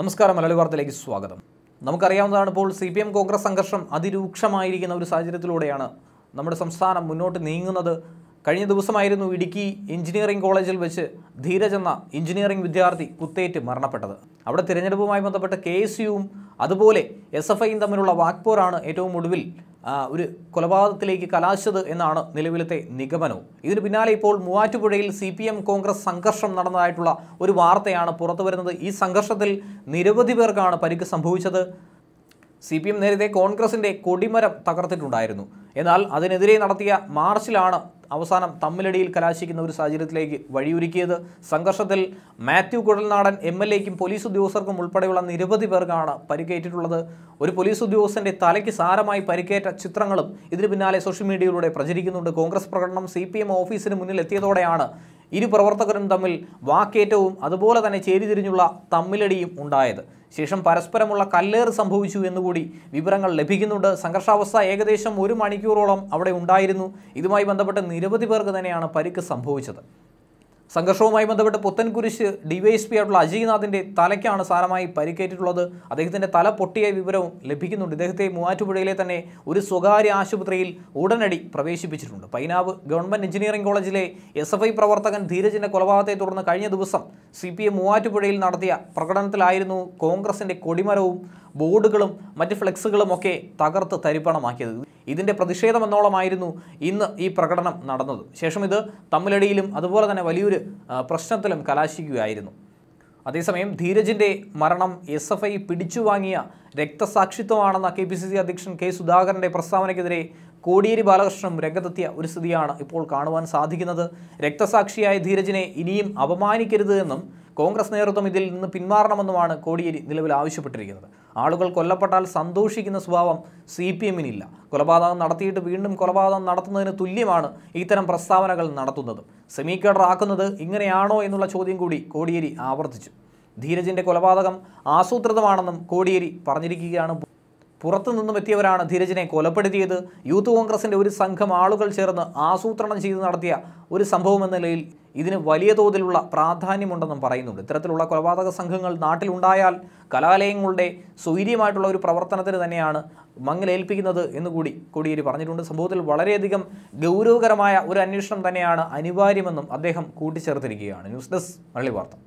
നമസ്കാരം മലയാളി വാർത്തയിലേക്ക് സ്വാഗതം നമുക്കറിയാവുന്നതാണ് ഇപ്പോൾ സി പി എം കോൺഗ്രസ് സംഘർഷം അതിരൂക്ഷമായിരിക്കുന്ന ഒരു സാഹചര്യത്തിലൂടെയാണ് നമ്മുടെ സംസ്ഥാനം മുന്നോട്ട് നീങ്ങുന്നത് കഴിഞ്ഞ ദിവസമായിരുന്നു ഇടുക്കി എഞ്ചിനീയറിംഗ് കോളേജിൽ വെച്ച് ധീരജ് എന്ന എഞ്ചിനീയറിംഗ് വിദ്യാർത്ഥി കുത്തേറ്റ് മരണപ്പെട്ടത് അവിടെ തിരഞ്ഞെടുപ്പുമായി ബന്ധപ്പെട്ട കെ എസ് യുവും അതുപോലെ എസ് എഫ് ഐയും തമ്മിലുള്ള വാക്പോറാണ് ഏറ്റവും ഒടുവിൽ ഒരു കൊലപാതകത്തിലേക്ക് കലാശത് എന്നാണ് നിലവിലത്തെ നിഗമനവും ഇതിന് പിന്നാലെ ഇപ്പോൾ മൂവാറ്റുപുഴയിൽ സി പി എം കോൺഗ്രസ് സംഘർഷം നടന്നതായിട്ടുള്ള ഒരു വാർത്തയാണ് പുറത്തു വരുന്നത് ഈ സംഘർഷത്തിൽ നിരവധി പേർക്കാണ് പരിക്ക് സംഭവിച്ചത് സി പി എം നേരത്തെ കോൺഗ്രസിൻ്റെ കൊടിമരം തകർത്തിട്ടുണ്ടായിരുന്നു എന്നാൽ അതിനെതിരെ നടത്തിയ മാർച്ചിലാണ് അവസാനം തമ്മിലടിയിൽ കലാശിക്കുന്ന ഒരു സാഹചര്യത്തിലേക്ക് വഴിയൊരുക്കിയത് സംഘർഷത്തിൽ മാത്യു കുഴൽനാടൻ എം എൽ എക്കും പോലീസ് ഉദ്യോഗസ്ഥർക്കും ഉൾപ്പെടെയുള്ള നിരവധി പേർക്കാണ് പരിക്കേറ്റിട്ടുള്ളത് ഒരു പോലീസ് ഉദ്യോഗസ്ഥന്റെ തലയ്ക്ക് സാരമായി പരിക്കേറ്റ ചിത്രങ്ങളും ഇതിനു പിന്നാലെ സോഷ്യൽ മീഡിയയിലൂടെ പ്രചരിക്കുന്നുണ്ട് കോൺഗ്രസ് പ്രകടനം സി ഓഫീസിന് മുന്നിൽ എത്തിയതോടെയാണ് ഇരു പ്രവർത്തകരും തമ്മിൽ വാക്കേറ്റവും അതുപോലെ തന്നെ ചേരിതിരിഞ്ഞുള്ള തമ്മിലടിയും ഉണ്ടായത് ശേഷം പരസ്പരമുള്ള കല്ലേറ് സംഭവിച്ചു എന്നുകൂടി വിവരങ്ങൾ ലഭിക്കുന്നുണ്ട് സംഘർഷാവസ്ഥ ഏകദേശം ഒരു മണിക്കൂറോളം അവിടെ ഉണ്ടായിരുന്നു ഇതുമായി ബന്ധപ്പെട്ട് നിരവധി പേർക്ക് തന്നെയാണ് പരിക്ക് സംഭവിച്ചത് സംഘർഷവുമായി ബന്ധപ്പെട്ട് പുത്തൻകുരിശ് ഡിവൈഎസ്പി ആയിട്ടുള്ള അജയ്നാഥിൻ്റെ തലയ്ക്കാണ് സാരമായി പരിക്കേറ്റിട്ടുള്ളത് അദ്ദേഹത്തിൻ്റെ തല പൊട്ടിയ വിവരവും ലഭിക്കുന്നുണ്ട് ഇദ്ദേഹത്തെ മൂവാറ്റുപുഴയിലെ തന്നെ ഒരു സ്വകാര്യ ആശുപത്രിയിൽ ഉടനടി പ്രവേശിപ്പിച്ചിട്ടുണ്ട് പൈനാവ് ഗവൺമെൻറ് എഞ്ചിനീയറിംഗ് കോളേജിലെ എസ് പ്രവർത്തകൻ ധീരജിൻ്റെ കൊലപാതകത്തെ തുടർന്ന് കഴിഞ്ഞ ദിവസം സി പി മൂവാറ്റുപുഴയിൽ നടത്തിയ പ്രകടനത്തിലായിരുന്നു കോൺഗ്രസിൻ്റെ കൊടിമരവും ബോർഡുകളും മറ്റ് ഫ്ലെക്സുകളും ഒക്കെ തകർത്ത് തരിപ്പണമാക്കിയത് ഇതിൻ്റെ പ്രതിഷേധമെന്നോളമായിരുന്നു ഇന്ന് ഈ പ്രകടനം നടന്നത് ശേഷം ഇത് തമ്മിലടിയിലും അതുപോലെ തന്നെ വലിയൊരു പ്രശ്നത്തിലും കലാശിക്കുകയായിരുന്നു അതേസമയം ധീരജിൻ്റെ മരണം എസ് എഫ് ഐ വാങ്ങിയ രക്തസാക്ഷിത്വമാണെന്ന കെ പി സി സി അധ്യക്ഷൻ കെ സുധാകരൻ്റെ പ്രസ്താവനയ്ക്കെതിരെ കോടിയേരി ബാലകൃഷ്ണൻ രംഗത്തെത്തിയ ഒരു സ്ഥിതിയാണ് ഇപ്പോൾ കാണുവാൻ സാധിക്കുന്നത് രക്തസാക്ഷിയായ ധീരജിനെ ഇനിയും അപമാനിക്കരുത് എന്നും കോൺഗ്രസ് നേതൃത്വം ഇതിൽ നിന്ന് പിന്മാറണമെന്നുമാണ് കോടിയേരി നിലവിൽ ആവശ്യപ്പെട്ടിരിക്കുന്നത് ആളുകൾ കൊല്ലപ്പെട്ടാൽ സന്തോഷിക്കുന്ന സ്വഭാവം സി പി എമ്മിനില്ല കൊലപാതകം നടത്തിയിട്ട് വീണ്ടും കൊലപാതകം നടത്തുന്നതിന് തുല്യമാണ് ഇത്തരം പ്രസ്താവനകൾ നടത്തുന്നത് സെമി ആക്കുന്നത് ഇങ്ങനെയാണോ എന്നുള്ള ചോദ്യം കൂടി കോടിയേരി ആവർത്തിച്ചു ധീരജിൻ്റെ കൊലപാതകം ആസൂത്രിതമാണെന്നും കോടിയേരി പറഞ്ഞിരിക്കുകയാണ് പുറത്തു നിന്നും എത്തിയവരാണ് ധീരജിനെ കൊലപ്പെടുത്തിയത് യൂത്ത് കോൺഗ്രസിൻ്റെ ഒരു സംഘം ആളുകൾ ചേർന്ന് ആസൂത്രണം ചെയ്ത് നടത്തിയ ഒരു സംഭവമെന്ന നിലയിൽ ഇതിന് വലിയ തോതിലുള്ള പ്രാധാന്യമുണ്ടെന്നും പറയുന്നുണ്ട് ഇത്തരത്തിലുള്ള കൊലപാതക സംഘങ്ങൾ നാട്ടിലുണ്ടായാൽ കലാലയങ്ങളുടെ സ്വൈര്യമായിട്ടുള്ള ഒരു പ്രവർത്തനത്തിന് തന്നെയാണ് മങ്ങലേൽപ്പിക്കുന്നത് എന്നുകൂടി കോടിയേരി പറഞ്ഞിട്ടുണ്ട് സംഭവത്തിൽ വളരെയധികം ഗൗരവകരമായ ഒരു അന്വേഷണം തന്നെയാണ് അനിവാര്യമെന്നും അദ്ദേഹം കൂട്ടിച്ചേർത്തിരിക്കുകയാണ് ന്യൂസ് ഡെസ്ക് മള്ളി വാർത്ത